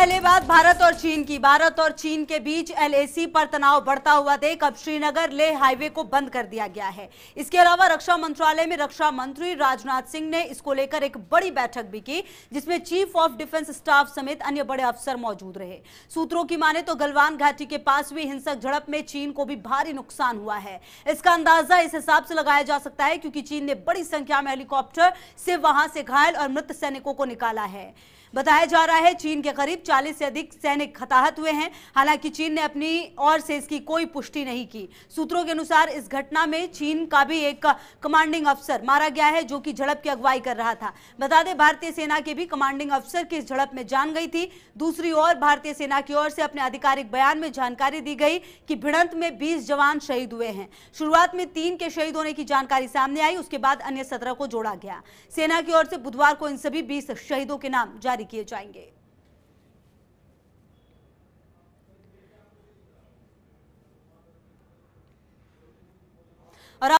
पहले बात भारत और चीन की भारत और चीन के बीच एलएसी पर तनाव बढ़ता हुआ देख अब श्रीनगर ले हाईवे को बंद कर दिया गया है इसके अलावा रक्षा मंत्रालय में रक्षा मंत्री राजनाथ सिंह ने इसको लेकर एक बड़ी बैठक भी की जिसमें चीफ ऑफ डिफेंस स्टाफ समेत अन्य बड़े अफसर मौजूद रहे सूत्रों की माने तो गलवान घाटी के पास हुई हिंसक झड़प में चीन को भी भारी नुकसान हुआ है इसका अंदाजा इस हिसाब से लगाया जा सकता है क्योंकि चीन ने बड़ी संख्या में हेलीकॉप्टर से वहां से घायल और मृत सैनिकों को निकाला है बताया जा रहा है चीन के करीब 140 से अधिक सैनिक हताहत हुए हैं हालांकि चीन ने अपनी ओर से इसकी कोई पुष्टि नहीं की सूत्रों के अनुसार इस घटना में चीन का भी एक कमांडिंग अफसर मारा गया है जो कि झड़प की अगुवाई कर रहा था बता दें भारतीय सेना के भी कमांडिंग अफसर की इस झड़प में जान गई थी दूसरी ओर भारतीय सेना की ओर से अपने आधिकारिक बयान में जानकारी दी गई कि भिड़ंत में बीस जवान शहीद हुए हैं शुरुआत में तीन के शहीद होने की जानकारी सामने आई उसके बाद अन्य सत्रह को जोड़ा गया सेना की ओर से बुधवार को इन सभी बीस शहीदों के नाम जारी किए जाएंगे और